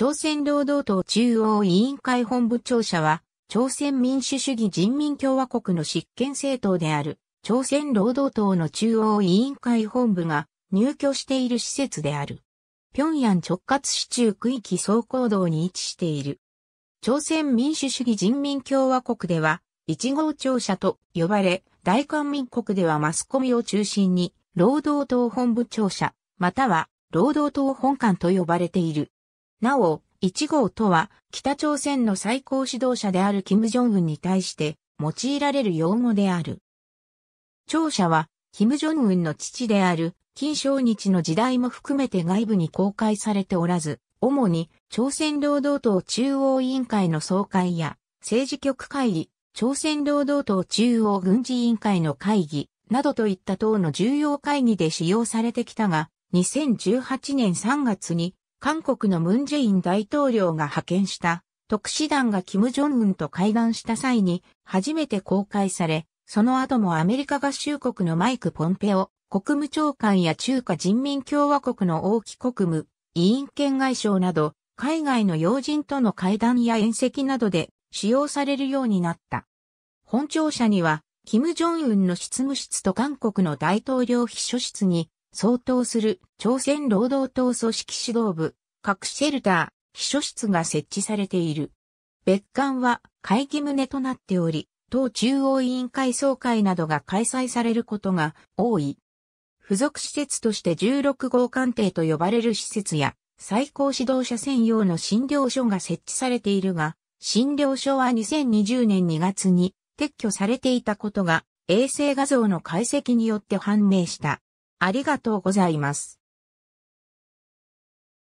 朝鮮労働党中央委員会本部庁舎は、朝鮮民主主義人民共和国の執権政党である、朝鮮労働党の中央委員会本部が入居している施設である。平壌直轄市中区域総行動に位置している。朝鮮民主主義人民共和国では、一号庁舎と呼ばれ、大韓民国ではマスコミを中心に、労働党本部庁舎、または労働党本館と呼ばれている。なお、1号とは、北朝鮮の最高指導者である金正恩に対して用いられる用語である。庁者は、金正恩の父である、金正日の時代も含めて外部に公開されておらず、主に朝鮮労働党中央委員会の総会や政治局会議、朝鮮労働党中央軍事委員会の会議などといった党の重要会議で使用されてきたが、2018年3月に韓国のムンジェイン大統領が派遣した特使団がキム・ジョンウンと会談した際に初めて公開され、その後もアメリカ合衆国のマイク・ポンペオ、国務長官や中華人民共和国の王毅国務、委員権外相など、海外の要人との会談や宴席などで使用されるようになった。本庁舎には、キム・ジョンウンの執務室と韓国の大統領秘書室に相当する朝鮮労働党組織指導部、各シェルター、秘書室が設置されている。別館は会議棟となっており、党中央委員会総会などが開催されることが多い。付属施設として16号官邸と呼ばれる施設や、最高指導者専用の診療所が設置されているが、診療所は2020年2月に撤去されていたことが衛星画像の解析によって判明した。ありがとうございます。